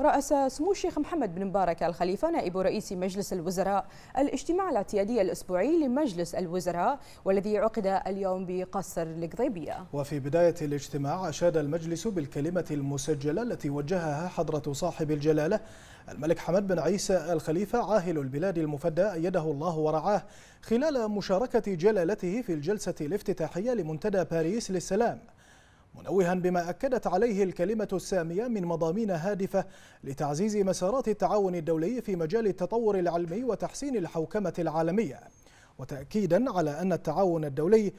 رأس سمو الشيخ محمد بن مبارك الخليفة نائب رئيس مجلس الوزراء الاجتماع الاعتيادي الأسبوعي لمجلس الوزراء والذي عقد اليوم بقصر القضيبية وفي بداية الاجتماع أشاد المجلس بالكلمة المسجلة التي وجهها حضرة صاحب الجلالة الملك حمد بن عيسى الخليفة عاهل البلاد المفدى أيده الله ورعاه خلال مشاركة جلالته في الجلسة الافتتاحية لمنتدى باريس للسلام منوها بما أكدت عليه الكلمة السامية من مضامين هادفة لتعزيز مسارات التعاون الدولي في مجال التطور العلمي وتحسين الحوكمة العالمية وتأكيدا على أن التعاون الدولي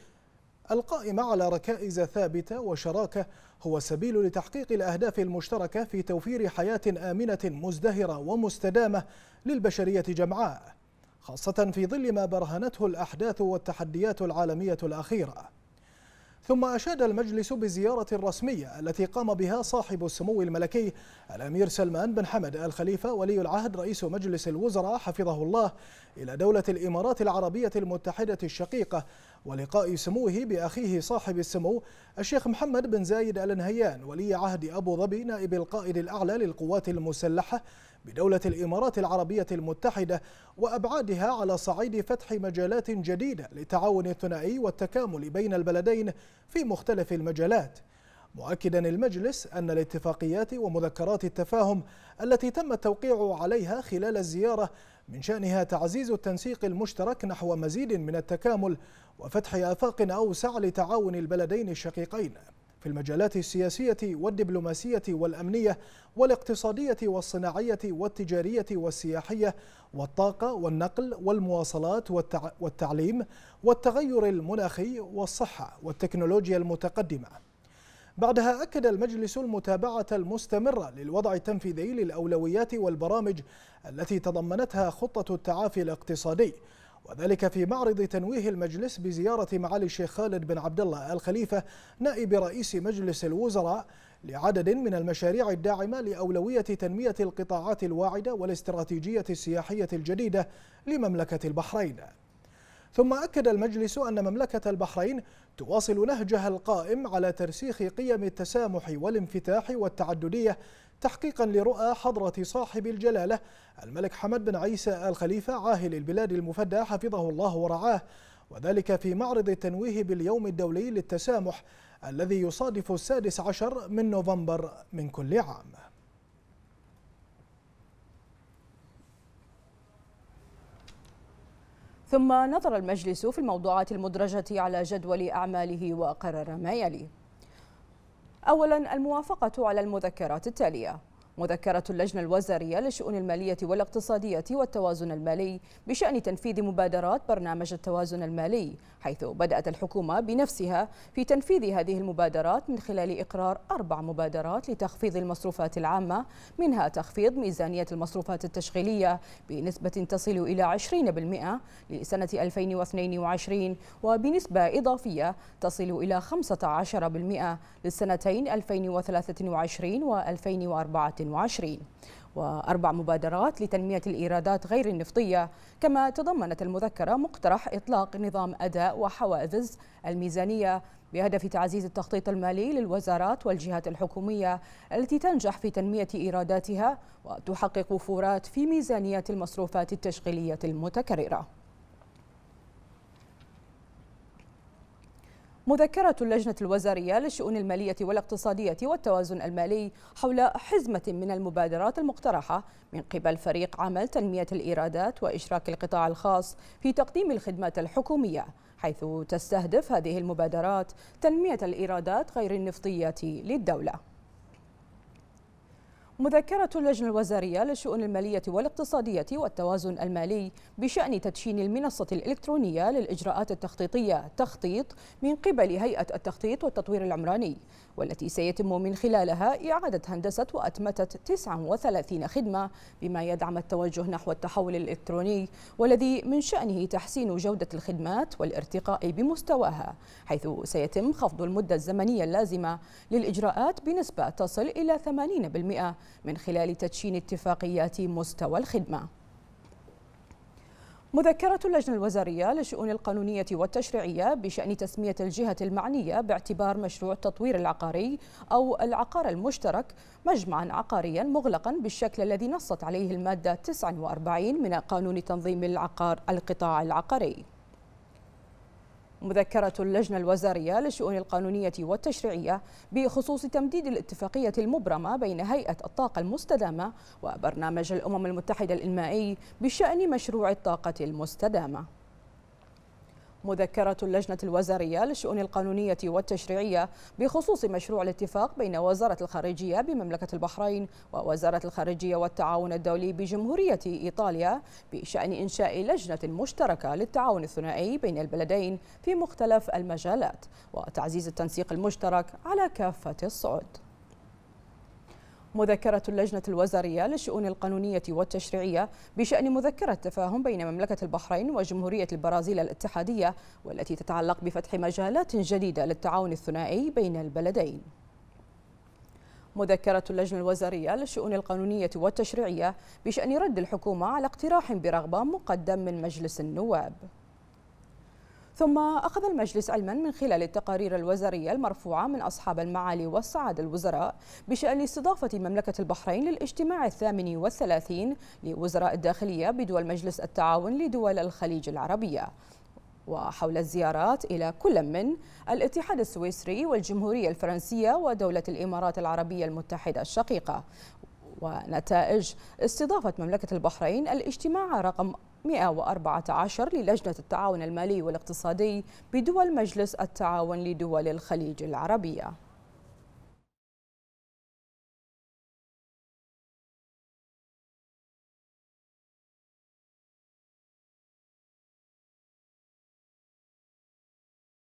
القائم على ركائز ثابتة وشراكة هو السبيل لتحقيق الأهداف المشتركة في توفير حياة آمنة مزدهرة ومستدامة للبشرية جمعاء خاصة في ظل ما برهنته الأحداث والتحديات العالمية الأخيرة ثم أشاد المجلس بزيارة رسمية التي قام بها صاحب السمو الملكي الأمير سلمان بن حمد آل خليفة ولي العهد رئيس مجلس الوزراء حفظه الله إلى دولة الإمارات العربية المتحدة الشقيقة ولقاء سموه بأخيه صاحب السمو الشيخ محمد بن زايد آل نهيان ولي عهد أبو ظبي نائب القائد الأعلى للقوات المسلحة بدولة الإمارات العربية المتحدة وأبعادها على صعيد فتح مجالات جديدة للتعاون الثنائي والتكامل بين البلدين في مختلف المجالات مؤكدا المجلس أن الاتفاقيات ومذكرات التفاهم التي تم التوقيع عليها خلال الزيارة من شأنها تعزيز التنسيق المشترك نحو مزيد من التكامل وفتح آفاق أوسع لتعاون البلدين الشقيقين في المجالات السياسية والدبلوماسية والأمنية والاقتصادية والصناعية والتجارية والسياحية والطاقة والنقل والمواصلات والتعليم والتغير المناخي والصحة والتكنولوجيا المتقدمة بعدها أكد المجلس المتابعة المستمرة للوضع التنفيذي للأولويات والبرامج التي تضمنتها خطة التعافي الاقتصادي وذلك في معرض تنويه المجلس بزيارة معالي الشيخ خالد بن عبد الله الخليفة نائب رئيس مجلس الوزراء لعدد من المشاريع الداعمة لأولوية تنمية القطاعات الواعدة والاستراتيجية السياحية الجديدة لمملكة البحرين ثم أكد المجلس أن مملكة البحرين تواصل نهجها القائم على ترسيخ قيم التسامح والانفتاح والتعددية تحقيقا لرؤى حضرة صاحب الجلالة الملك حمد بن عيسى الخليفة عاهل البلاد المفدى حفظه الله ورعاه وذلك في معرض التنويه باليوم الدولي للتسامح الذي يصادف السادس عشر من نوفمبر من كل عام ثم نظر المجلس في الموضوعات المدرجة على جدول أعماله وقرر ما يلي أولا الموافقة على المذكرات التالية مذكرة اللجنة الوزارية للشؤون المالية والاقتصادية والتوازن المالي بشأن تنفيذ مبادرات برنامج التوازن المالي حيث بدأت الحكومة بنفسها في تنفيذ هذه المبادرات من خلال إقرار أربع مبادرات لتخفيض المصروفات العامة منها تخفيض ميزانية المصروفات التشغيلية بنسبة تصل إلى 20% لسنة 2022 وبنسبة إضافية تصل إلى 15% للسنتين 2023 و 2024 2020 وأربع مبادرات لتنمية الإيرادات غير النفطية كما تضمنت المذكرة مقترح إطلاق نظام أداء وحوافز الميزانية بهدف تعزيز التخطيط المالي للوزارات والجهات الحكومية التي تنجح في تنمية إيراداتها وتحقق فورات في ميزانية المصروفات التشغيلية المتكررة مذكرة اللجنة الوزارية للشؤون المالية والاقتصادية والتوازن المالي حول حزمة من المبادرات المقترحة من قبل فريق عمل تنمية الإيرادات وإشراك القطاع الخاص في تقديم الخدمات الحكومية حيث تستهدف هذه المبادرات تنمية الإيرادات غير النفطية للدولة مذكرة اللجنة الوزارية للشؤون المالية والاقتصادية والتوازن المالي بشأن تدشين المنصة الإلكترونية للإجراءات التخطيطية تخطيط من قبل هيئة التخطيط والتطوير العمراني والتي سيتم من خلالها إعادة هندسة وأتمتة 39 خدمة بما يدعم التوجه نحو التحول الإلكتروني والذي من شأنه تحسين جودة الخدمات والارتقاء بمستواها حيث سيتم خفض المدة الزمنية اللازمة للإجراءات بنسبة تصل إلى 80% من خلال تدشين اتفاقيات مستوى الخدمة مذكرة اللجنة الوزارية للشؤون القانونية والتشريعية بشأن تسمية الجهة المعنية باعتبار مشروع التطوير العقاري أو العقار المشترك مجمعا عقاريا مغلقا بالشكل الذي نصت عليه المادة 49 من قانون تنظيم العقار القطاع العقاري مذكرة اللجنة الوزارية للشؤون القانونية والتشريعية بخصوص تمديد الاتفاقية المبرمة بين هيئة الطاقة المستدامة وبرنامج الأمم المتحدة الإنمائي بشأن مشروع الطاقة المستدامة مذكرة اللجنة الوزارية للشؤون القانونية والتشريعية بخصوص مشروع الاتفاق بين وزارة الخارجية بمملكة البحرين ووزارة الخارجية والتعاون الدولي بجمهورية إيطاليا بشأن إنشاء لجنة مشتركة للتعاون الثنائي بين البلدين في مختلف المجالات وتعزيز التنسيق المشترك على كافة الصعد مذكرة اللجنة الوزارية للشؤون القانونية والتشريعية بشأن مذكرة تفاهم بين مملكة البحرين وجمهورية البرازيل الاتحادية والتي تتعلق بفتح مجالات جديدة للتعاون الثنائي بين البلدين مذكرة اللجنة الوزارية للشؤون القانونية والتشريعية بشأن رد الحكومة على اقتراح برغبة مقدم من مجلس النواب ثم أخذ المجلس علما من خلال التقارير الوزارية المرفوعة من أصحاب المعالي والسعادة الوزراء بشأن استضافة مملكة البحرين للاجتماع الثامن والثلاثين لوزراء الداخلية بدول مجلس التعاون لدول الخليج العربية وحول الزيارات إلى كل من الاتحاد السويسري والجمهورية الفرنسية ودولة الإمارات العربية المتحدة الشقيقة ونتائج استضافة مملكة البحرين الاجتماع رقم 114 للجنة التعاون المالي والاقتصادي بدول مجلس التعاون لدول الخليج العربية